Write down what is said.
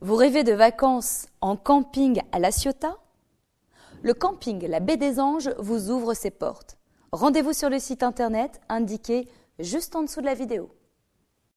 Vous rêvez de vacances en camping à La Ciotat Le camping La Baie des Anges vous ouvre ses portes. Rendez-vous sur le site internet indiqué juste en dessous de la vidéo.